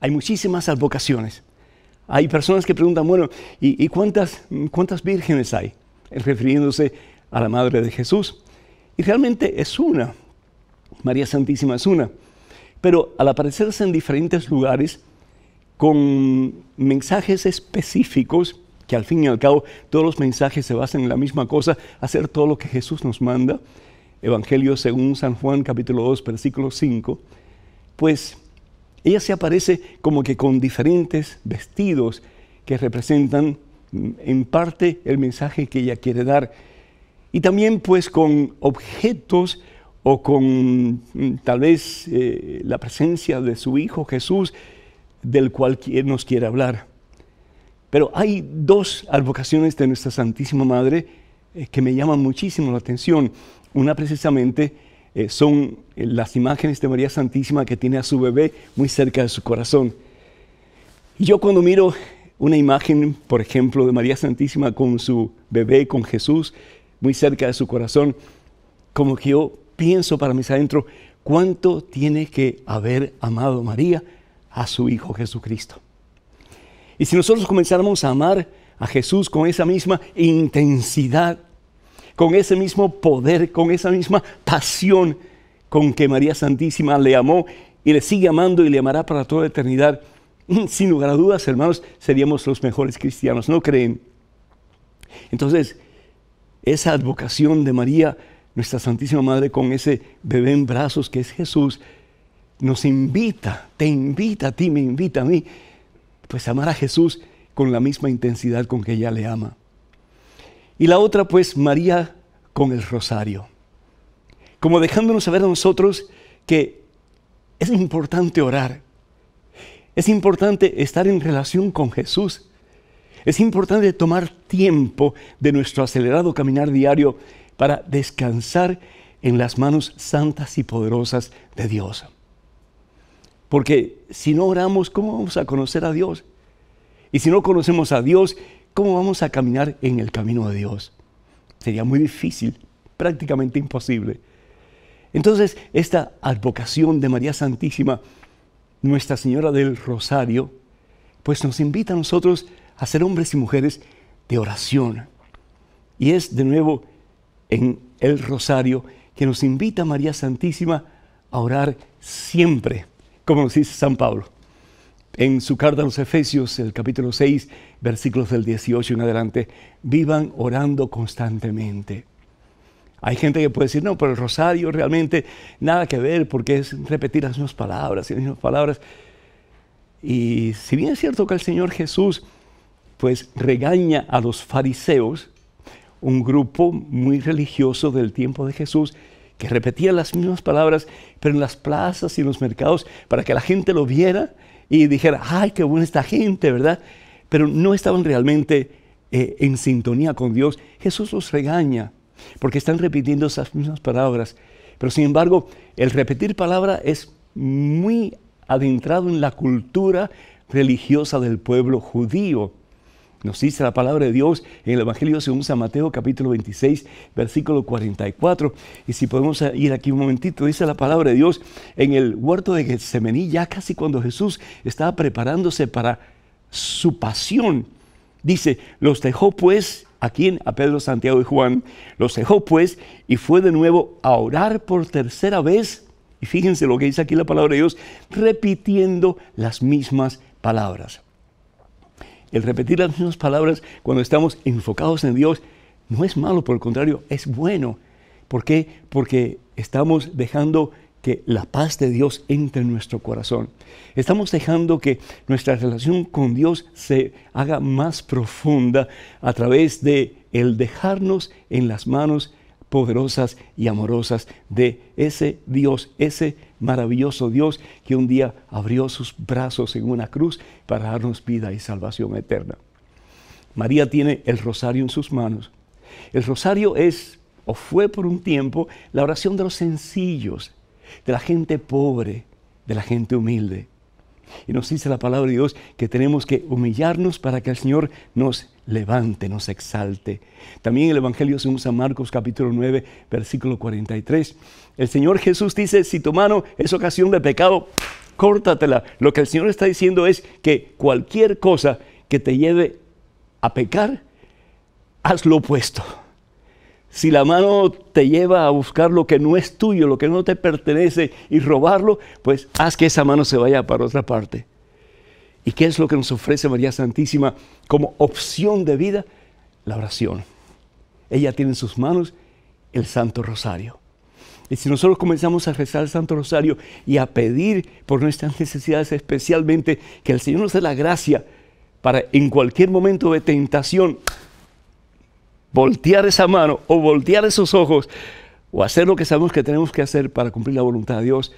Hay muchísimas advocaciones. Hay personas que preguntan, bueno, ¿y, cuántas, cuántas vírgenes hay? Eh, refiriéndose a la Madre de Jesús. Y realmente es una. María Santísima es una. Pero al aparecerse en diferentes lugares, con mensajes específicos, que al fin y al cabo todos los mensajes se basan en la misma cosa, hacer todo lo que Jesús nos manda, Evangelio según San Juan capítulo 2 versículo 5, pues ella se aparece como que con diferentes vestidos que representan mm, en parte el mensaje que ella quiere dar. Y también pues con objetos o con mm, tal vez eh, la presencia de su Hijo Jesús del cual nos quiere hablar. Pero hay dos advocaciones de nuestra Santísima Madre eh, que me llaman muchísimo la atención. Una precisamente eh, son las imágenes de María Santísima que tiene a su bebé muy cerca de su corazón. Y yo cuando miro una imagen, por ejemplo, de María Santísima con su bebé, con Jesús, muy cerca de su corazón, como que yo pienso para mis adentro, ¿cuánto tiene que haber amado María a su Hijo Jesucristo? Y si nosotros comenzáramos a amar a Jesús con esa misma intensidad con ese mismo poder, con esa misma pasión con que María Santísima le amó y le sigue amando y le amará para toda la eternidad. Mm, sin lugar a dudas, hermanos, seríamos los mejores cristianos, ¿no creen? Entonces, esa advocación de María, nuestra Santísima Madre, con ese bebé en brazos que es Jesús, nos invita, te invita a ti, me invita a mí, pues amar a Jesús con la misma intensidad con que ella le ama. Y la otra, pues, María con el rosario. Como dejándonos saber a nosotros que es importante orar. Es importante estar en relación con Jesús. Es importante tomar tiempo de nuestro acelerado caminar diario para descansar en las manos santas y poderosas de Dios. Porque si no oramos, ¿cómo vamos a conocer a Dios? Y si no conocemos a Dios, ¿Cómo vamos a caminar en el camino de Dios? Sería muy difícil, prácticamente imposible. Entonces, esta advocación de María Santísima, Nuestra Señora del Rosario, pues nos invita a nosotros a ser hombres y mujeres de oración. Y es de nuevo en el Rosario que nos invita María Santísima a orar siempre, como nos dice San Pablo en su carta a los Efesios, el capítulo 6, versículos del 18 en adelante, vivan orando constantemente. Hay gente que puede decir, no, pero el rosario realmente nada que ver porque es repetir las mismas palabras y las mismas palabras. Y si bien es cierto que el Señor Jesús pues regaña a los fariseos, un grupo muy religioso del tiempo de Jesús, que repetía las mismas palabras, pero en las plazas y en los mercados, para que la gente lo viera y dijera, ay, qué buena esta gente, ¿verdad? Pero no estaban realmente eh, en sintonía con Dios. Jesús los regaña porque están repitiendo esas mismas palabras. Pero sin embargo, el repetir palabra es muy adentrado en la cultura religiosa del pueblo judío. Nos dice la palabra de Dios en el Evangelio según San Mateo capítulo 26, versículo 44. Y si podemos ir aquí un momentito, dice la palabra de Dios en el huerto de Getsemaní, ya casi cuando Jesús estaba preparándose para su pasión. Dice, los dejó pues, ¿a quién? A Pedro, Santiago y Juan. Los dejó pues y fue de nuevo a orar por tercera vez. Y fíjense lo que dice aquí la palabra de Dios, repitiendo las mismas palabras el repetir las mismas palabras cuando estamos enfocados en Dios no es malo, por el contrario, es bueno. ¿Por qué? Porque estamos dejando que la paz de Dios entre en nuestro corazón. Estamos dejando que nuestra relación con Dios se haga más profunda a través de el dejarnos en las manos poderosas y amorosas de ese Dios, ese maravilloso Dios que un día abrió sus brazos en una cruz para darnos vida y salvación eterna. María tiene el rosario en sus manos. El rosario es, o fue por un tiempo, la oración de los sencillos, de la gente pobre, de la gente humilde. Y nos dice la palabra de Dios que tenemos que humillarnos para que el Señor nos levante, nos exalte. También el Evangelio según San Marcos capítulo 9, versículo 43. El Señor Jesús dice, si tu mano es ocasión de pecado, córtatela. Lo que el Señor está diciendo es que cualquier cosa que te lleve a pecar, haz lo opuesto. Si la mano te lleva a buscar lo que no es tuyo, lo que no te pertenece y robarlo, pues haz que esa mano se vaya para otra parte. ¿Y qué es lo que nos ofrece María Santísima como opción de vida? La oración. Ella tiene en sus manos el Santo Rosario. Y si nosotros comenzamos a rezar el Santo Rosario y a pedir por nuestras necesidades, especialmente que el Señor nos dé la gracia para en cualquier momento de tentación voltear esa mano o voltear esos ojos o hacer lo que sabemos que tenemos que hacer para cumplir la voluntad de Dios,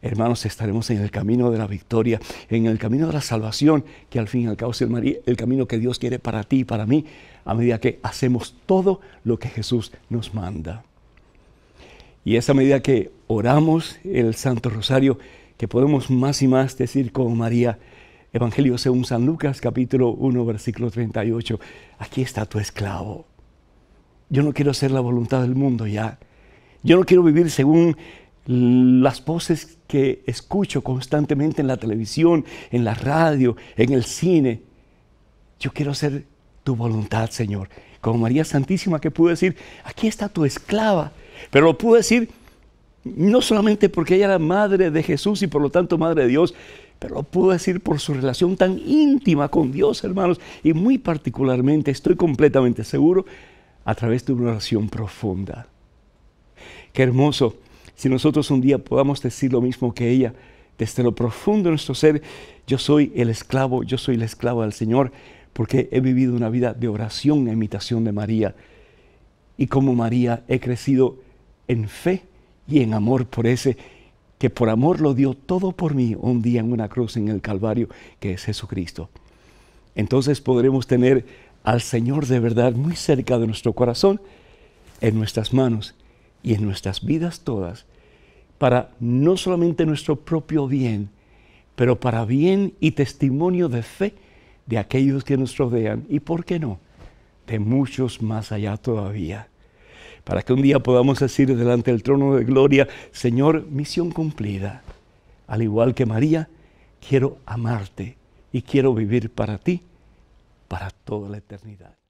hermanos, estaremos en el camino de la victoria, en el camino de la salvación, que al fin y al cabo es el, camino que Dios quiere para ti y para mí, a medida que hacemos todo lo que Jesús nos manda. Y es a medida que oramos el Santo Rosario, que podemos más y más decir como María, Evangelio según San Lucas capítulo 1 versículo 38, aquí está tu esclavo yo no quiero hacer la voluntad del mundo ya. Yo no quiero vivir según las voces que escucho constantemente en la televisión, en la radio, en el cine. Yo quiero hacer tu voluntad, Señor. Como María Santísima que pudo decir, aquí está tu esclava. Pero lo pudo decir no solamente porque ella era madre de Jesús y por lo tanto madre de Dios, pero lo pudo decir por su relación tan íntima con Dios, hermanos. Y muy particularmente estoy completamente seguro a través de una oración profunda. Qué hermoso si nosotros un día podamos decir lo mismo que ella, desde lo profundo de nuestro ser, yo soy el esclavo, yo soy la esclava del Señor, porque he vivido una vida de oración e imitación de María. Y como María he crecido en fe y en amor por ese que por amor lo dio todo por mí un día en una cruz en el Calvario, que es Jesucristo. Entonces podremos tener al Señor de verdad muy cerca de nuestro corazón, en nuestras manos y en nuestras vidas todas, para no solamente nuestro propio bien, pero para bien y testimonio de fe de aquellos que nos rodean y, ¿por qué no?, de muchos más allá todavía. Para que un día podamos decir delante del trono de gloria, Señor, misión cumplida. Al igual que María, quiero amarte y quiero vivir para ti para toda la eternidad.